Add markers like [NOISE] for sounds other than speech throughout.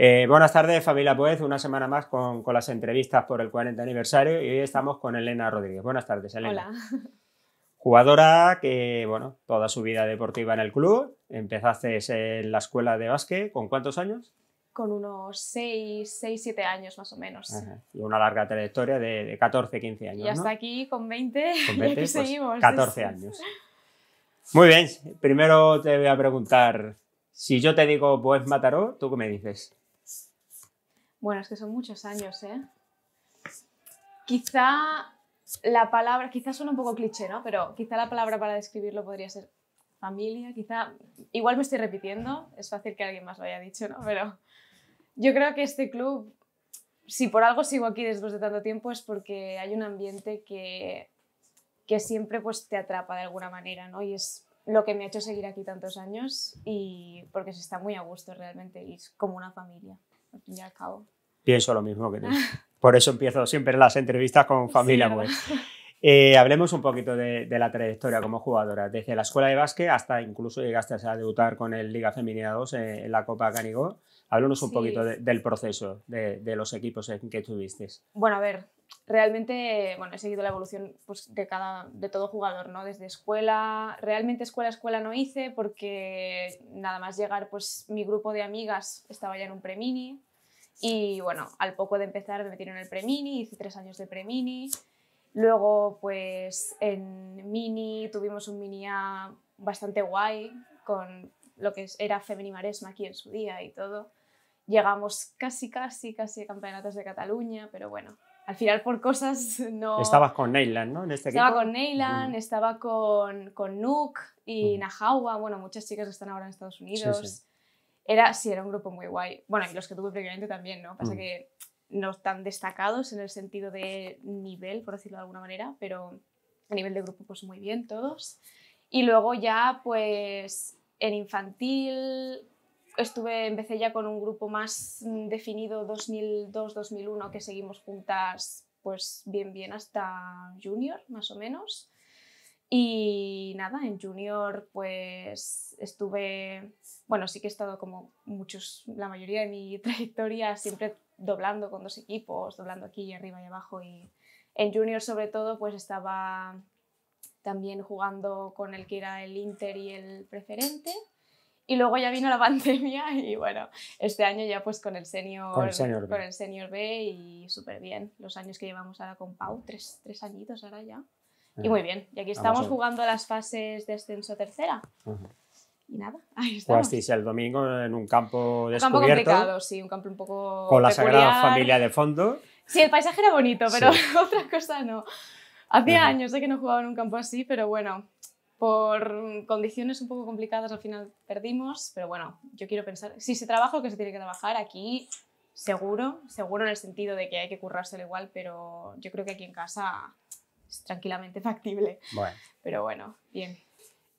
Eh, buenas tardes, familia Poez. Una semana más con, las entrevistas por el 40 aniversario y hoy estamos con Elena Rodríguez. Buenas tardes, Elena. Hola. Jugadora que, bueno, toda su vida deportiva en el club. Empezaste en la escuela de básquet. ¿Con cuántos años? Con unos 6, 6, 7 años más o menos. Y una larga trayectoria de, 14, 15 años. Y hasta aquí con 20, con [LAUGHS] pues, seguimos. 14 años. Muy bien, primero te voy a preguntar, si yo te digo Puez Mataró, ¿tú qué me dices? Bueno, es que son muchos años, ¿eh? Quizá la palabra, quizá suena un poco cliché, ¿no? Pero quizá la palabra para describirlo podría ser familia, quizá, igual me estoy repitiendo, es fácil que alguien más lo haya dicho, ¿no? Pero yo creo que este club, si por algo sigo aquí después de tanto tiempo, es porque hay un ambiente que, que siempre pues, te atrapa de alguna manera, ¿no? Y es lo que me ha hecho seguir aquí tantos años y porque se está muy a gusto realmente y es como una familia al cabo. Pienso lo mismo que tú. Por eso empiezo siempre las entrevistas con familia. Eh, hablemos un poquito de, la trayectoria como jugadora, desde la escuela de básquet hasta incluso llegaste a debutar con el Liga Femenina 2 en, la Copa Canigó. Háblanos un poquito del proceso, de, de los equipos en que estuviste. Bueno, a ver, realmente, bueno, he seguido la evolución pues, de, cada, de todo jugador, ¿no? Desde escuela, realmente escuela, escuela no hice porque nada más llegar, pues mi grupo de amigas estaba ya en un pre-mini y bueno, al poco de empezar me metieron en el pre-mini, hice tres años de pre-mini. Luego, pues en mini tuvimos un mini A bastante guay con lo que era Maresma aquí en su día y todo. Llegamos casi, casi, casi a campeonatos de Cataluña, pero bueno, al final por cosas [LAUGHS] no... Estabas con Neyland, ¿no? Este estaba con Neyland, estaba con, con Nook y Nahawa, bueno, muchas chicas están ahora en Estados Unidos. Sí, Era, sí, era un grupo muy guay. Bueno, y los que tuve previamente también, ¿no? Pasa mm. que no están destacados en el sentido de nivel, por decirlo de alguna manera, pero a nivel de grupo pues muy bien todos. Y luego ya pues en infantil estuve, empecé ya con un grupo más mm, definido 2002-2001 que seguimos juntas pues bien bien hasta junior más o menos. Y nada, en junior pues estuve, bueno, sí que he estado como muchos, la mayoría de mi [LAUGHS] trayectoria siempre doblando con dos equipos, doblando aquí y arriba y abajo. Y en junior sobre todo pues estaba también jugando con el que era el Inter y el preferente. Y luego ya vino la [LAUGHS] pandemia y bueno, este año ya pues con el senior, con el senior, B. Con el y súper bien. Los años que llevamos ahora con Pau, tres, tres añitos ahora ya. Y ah, muy bien. Y aquí estamos jugando las fases de ascenso tercera. Y nada, ahí pues estamos. el domingo en un campo descubierto. Un campo complicado, sí, un campo un poco Con la Sagrada Familia de fondo. Sí, el paisaje era bonito, pero [LAUGHS] otra cosa no. Hacía años de que no jugaba en un campo así, pero bueno, por condiciones un poco complicadas al final perdimos, pero bueno, yo quiero pensar, si se trabaja lo que se tiene que trabajar aquí, seguro, seguro en el sentido de que hay que currárselo igual, pero yo creo que aquí en casa es tranquilamente factible. Bueno. Pero bueno, bien.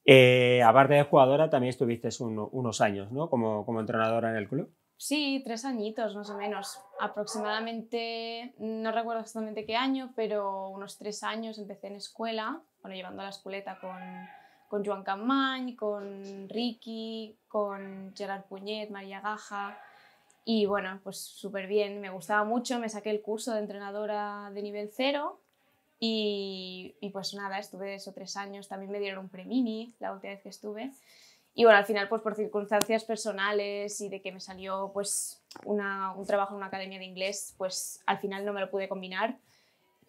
Eh, aparte de jugadora, también estuviste unos años, ¿no? Como, como entrenadora en el club. Sí, tres añitos más o menos. Aproximadamente, no recuerdo exactamente qué año, pero unos tres años empecé en escuela bueno, llevando la esculeta con, con Joan Campmany, con Ricky, con Gerard Puñet, María Gaja. Y bueno, pues súper bien, me gustaba mucho, me saqué el curso de entrenadora de nivel cero y, y pues nada, estuve eso tres años, también me dieron un premini la última vez que estuve. Y bueno, al final pues por circunstancias personales y de que me salió pues una, un trabajo en una academia de inglés, pues al final no me lo pude combinar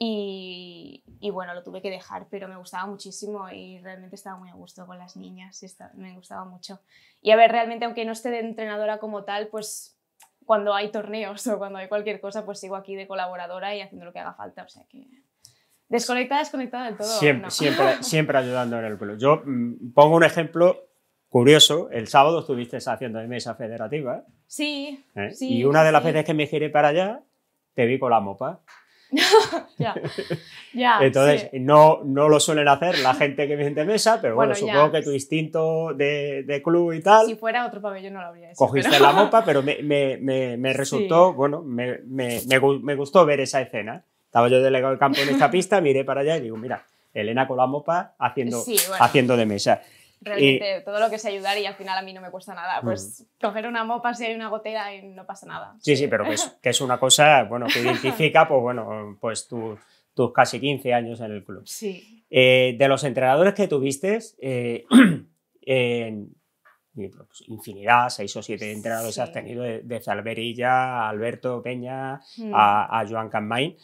y, bueno, lo tuve que dejar, pero me gustaba muchísimo y realmente estaba muy a gusto con las niñas, me gustaba mucho. Y a ver, realmente aunque no esté de entrenadora como tal, pues cuando hay torneos [LAUGHS] o cuando hay cualquier cosa, pues sigo aquí de colaboradora y haciendo lo que haga falta, o sea que... Desconectada, desconectada del todo. Siempre, siempre, siempre ayudando en el club. Yo mm, pongo un ejemplo curioso, el sábado estuviste haciendo de mesa federativa. ¿eh? Sí, ¿Eh? sí. Y una de las veces que me giré para allá, te vi con la mopa. [LAUGHS] ya. Entonces, no, no lo suelen hacer la gente que viene de mesa, pero bueno, supongo que tu instinto de, de, club y tal. Si fuera otro pabellón, no lo habría hecho. Cogiste la [LAUGHS] mopa, pero me, resultó, bueno, me, gustó ver esa escena. Estaba yo delegado el campo en esta [LAUGHS] pista, miré para allá y digo, mira, Elena con la mopa haciendo, haciendo de mesa. Realmente eh, todo lo que es ayudar y al final a mí no me cuesta nada. Mm. Pues coger una mopa si hay una gotera y no pasa nada. Sí, sí, pero que es, una cosa, bueno, que identifica, pues bueno, pues tus casi 15 años en el club. Sí. Eh, de los entrenadores que tuviste, eh, [CLEARS THROAT] pues, infinidad, seis o siete entrenadores has tenido, de, de Alberto Peña, mm. a, a, Joan Cammain.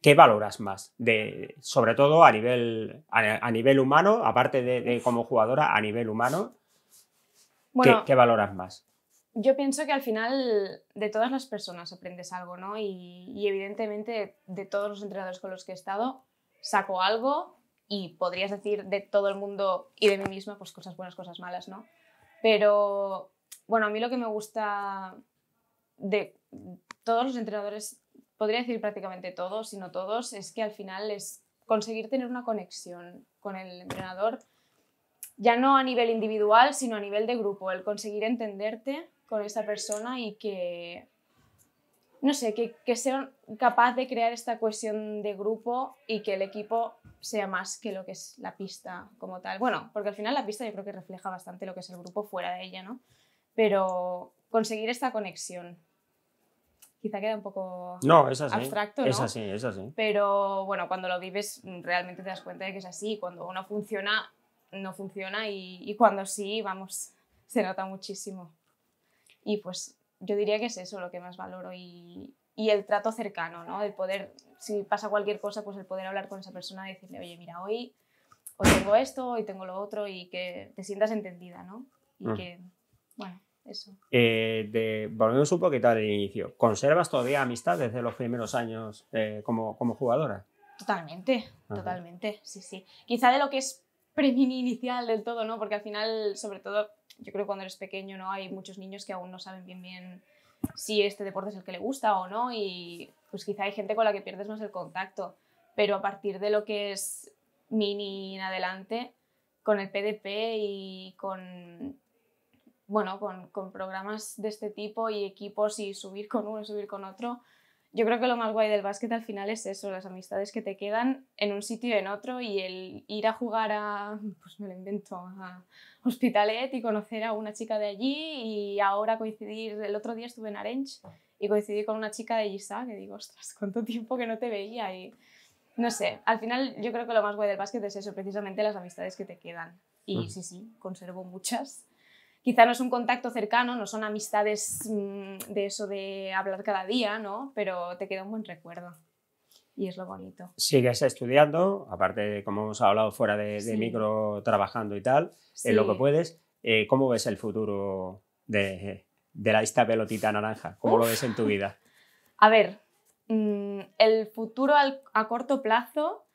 ¿qué valoras más? De, sobre todo a nivel, a, nivel humano, aparte de, como jugadora, a nivel humano, ¿qué, valoras más? Yo pienso que al final de todas las personas aprendes algo, ¿no? Y, y evidentemente de todos los entrenadores con los que he estado, saco algo y podrías decir de todo el mundo y de mí misma, pues cosas buenas, cosas malas, ¿no? Pero, bueno, a mí lo que me gusta de todos los entrenadores podría decir prácticamente todos, si no todos, es que al final es conseguir tener una conexión con el entrenador, ya no a nivel individual, sino a nivel de grupo, el conseguir entenderte con esa persona y que, no sé, que, que sea capaz de crear esta cohesión de grupo y que el equipo sea más que lo que es la pista como tal. Bueno, porque al final la pista yo creo que refleja bastante lo que es el grupo fuera de ella, ¿no? Pero conseguir esta conexión quizá queda un poco no, es abstracto. ¿no? Es así, es así. Pero bueno, cuando lo vives realmente te das cuenta de que es así. Cuando uno funciona, no funciona y, cuando sí, vamos, se nota muchísimo. Y pues yo diría que es eso lo que más valoro y, y el trato cercano, ¿no? El poder, si pasa cualquier cosa, pues el poder hablar con esa persona y decirle, oye, mira, hoy, os tengo esto, hoy tengo lo otro y que te sientas entendida, ¿no? Y mm. que, bueno. Eso. Eh, de, volvemos un poquito al inicio. ¿Conservas todavía amistad desde los primeros años eh, como, como jugadora? Totalmente, totalmente, sí, sí. Quizá de lo que es pre-inicial del todo, ¿no? Porque al final, sobre todo, yo creo que cuando eres pequeño, ¿no? Hay muchos niños que aún no saben bien bien si este deporte es el que le gusta o no y pues quizá hay gente con la que pierdes más el contacto, pero a partir de lo que es mini en adelante, con el PDP y con bueno, con, programas de este tipo y equipos y subir con uno, subir con otro. Yo creo que lo más guay del básquet al final es eso, las amistades que te quedan en un sitio y en otro y el ir a jugar a, pues me lo invento, a Hospitalet y conocer a una chica de allí y ahora coincidir, el otro día estuve en Arench y coincidí con una chica de Gisa que digo, ostras, cuánto tiempo que no te veía y no sé, al final yo creo que lo más guay del básquet es eso, precisamente las amistades que te quedan. Y sí, sí, conservo muchas quizá no es un contacto cercano, no son amistades mm, de eso de hablar cada día, ¿no? Pero te queda un buen recuerdo. Y es lo bonito. Sigues estudiando, aparte, como hemos hablado fuera de, micro, trabajando y tal, en lo que puedes. Eh, ¿Cómo ves el futuro de, la, esta pelotita naranja? ¿Cómo lo ves en tu vida? A ver, mm, el futuro a corto plazo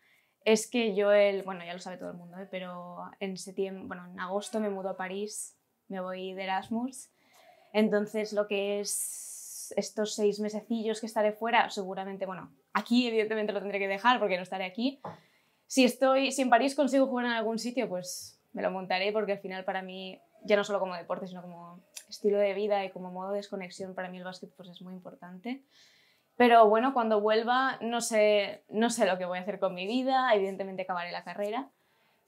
es que yo, el, bueno, ya lo sabe todo el mundo, ¿eh? pero en bueno, en agosto me mudo a París me voy de Erasmus. Entonces, lo que es estos seis mesecillos que estaré fuera, seguramente, bueno, aquí evidentemente lo tendré que dejar porque no estaré aquí. Si estoy, si en París consigo jugar en algún sitio, pues me lo montaré porque al final para mí, ya no solo como deporte, sino como estilo de vida y como modo de desconexión, para mí el básquet pues, es muy importante. Pero bueno, cuando vuelva no sé, no sé lo que voy a hacer con mi vida, evidentemente acabaré la carrera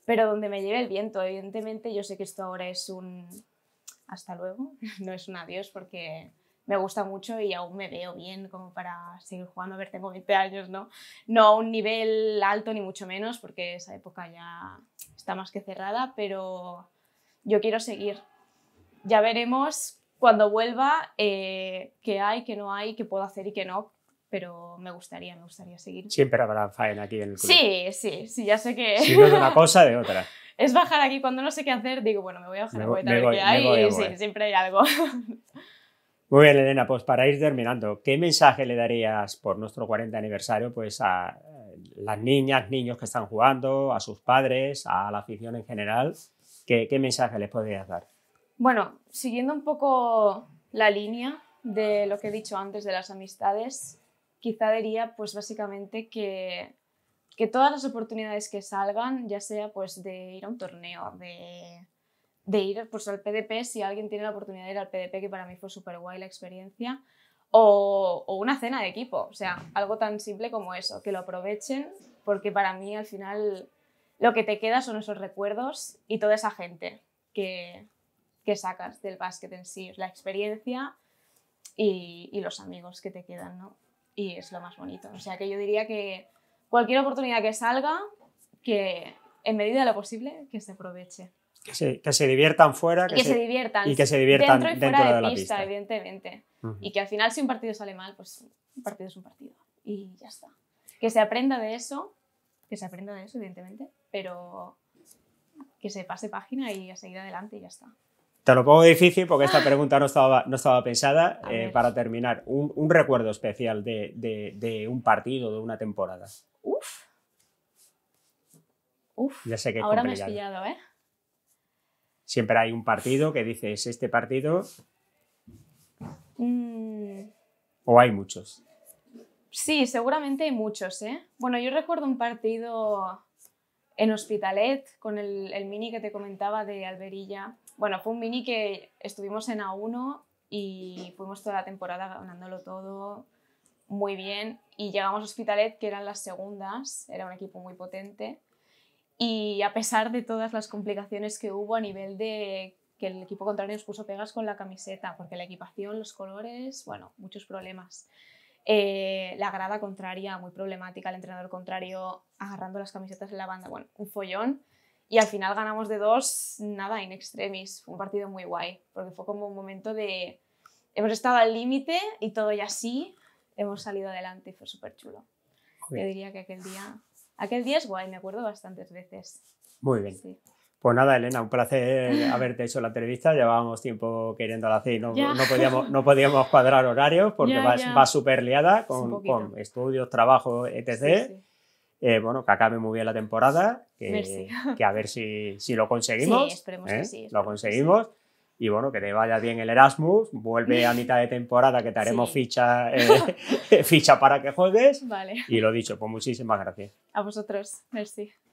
pero donde me lleve el viento. Evidentemente, yo sé que esto ahora es un hasta luego, [LAUGHS] no es un adiós, porque me gusta mucho y aún me veo bien como para seguir jugando. A ver, tengo 20 años, ¿no? No a un nivel alto ni mucho menos, porque esa época ya está más que cerrada, pero yo quiero seguir. Ya veremos cuando vuelva eh, qué hay, qué no hay, qué puedo hacer y qué no, pero me gustaría, me gustaría seguir. Siempre habrá faena aquí en el club. Sí, sí, sí, ya sé que... [LAUGHS] Si no de una cosa, de otra. [LAUGHS] es bajar aquí cuando no sé qué hacer, digo, bueno, me voy a bajar a ver hay y sí, siempre hay algo. [LAUGHS] Muy bien, Elena, pues para ir terminando, ¿qué mensaje le darías por nuestro 40 aniversario pues a eh, las niñas, niños que están jugando, a sus padres, a la afición en general? ¿Qué, qué mensaje les podrías dar? Bueno, siguiendo un poco la línea de lo que he dicho antes de las amistades, quizá diría pues básicamente que, que todas las oportunidades que salgan, ya sea pues de ir a un torneo, de, de ir pues al PDP, si alguien tiene la oportunidad de ir al PDP, que para mí fue súper guay la experiencia, o, una cena de equipo, o sea, algo tan simple como eso, que lo aprovechen, porque para mí al final lo que te queda son esos recuerdos y toda esa gente que, que sacas del básquet en sí, la experiencia y, y los amigos que te quedan, ¿no? y es lo más bonito. O sea que yo diría que cualquier oportunidad que salga, que en medida de lo posible, que se aproveche. Que se, diviertan fuera. Que, se, diviertan. Y que se diviertan dentro fuera de, la pista, evidentemente. Y que al final si un partido sale mal, pues un partido es un partido. Y ya está. Que se aprenda de eso, que se aprenda de eso, evidentemente, pero que se pase página y a seguir adelante y ya está. Te lo pongo difícil porque esta ah. pregunta no estaba, no estaba pensada. Eh, para terminar, un, recuerdo especial de, un partido, de una temporada. Uf. Uf. Ya sé que Ahora me has pillado, ¿eh? Siempre hay un partido que dices, este partido. Mm. ¿O hay muchos? Sí, seguramente hay muchos, ¿eh? Bueno, yo recuerdo un partido en Hospitalet con el mini que te comentaba de Alberilla bueno, fue un mini que estuvimos en A1 y fuimos toda la temporada ganándolo todo muy bien y llegamos a Hospitalet, que eran las segundas, era un equipo muy potente y a pesar de todas las complicaciones que hubo a nivel de que el equipo contrario nos puso pegas con la camiseta, porque la equipación, los colores, bueno, muchos problemas. Eh, la grada contraria, muy problemática, el entrenador contrario agarrando las camisetas en la banda, bueno, un follón. Y al final ganamos de dos, nada, in extremis. Fue un partido muy guay, porque fue como un momento de... Hemos estado al límite y todo y así hemos salido adelante y fue súper chulo. Yo diría que aquel día... Aquel día es guay, me acuerdo bastantes veces. Muy bien. Pues nada, Elena, un placer [LAUGHS] haberte hecho la entrevista. Llevábamos tiempo queriendo hacer no, podíamos, no podíamos cuadrar horarios porque va, súper liada con, estudios, trabajo, etc. Eh, bueno, que acabe muy bien la temporada, que, a ver si, si lo conseguimos. Sí, esperemos ¿eh? que sí. lo conseguimos. Y bueno, que te vaya bien el Erasmus, vuelve a [LAUGHS] mitad de temporada que te haremos ficha, [LAUGHS] eh, [LAUGHS] ficha para que juegues. Vale. Y lo dicho, pues muchísimas gracias. A vosotros, merci.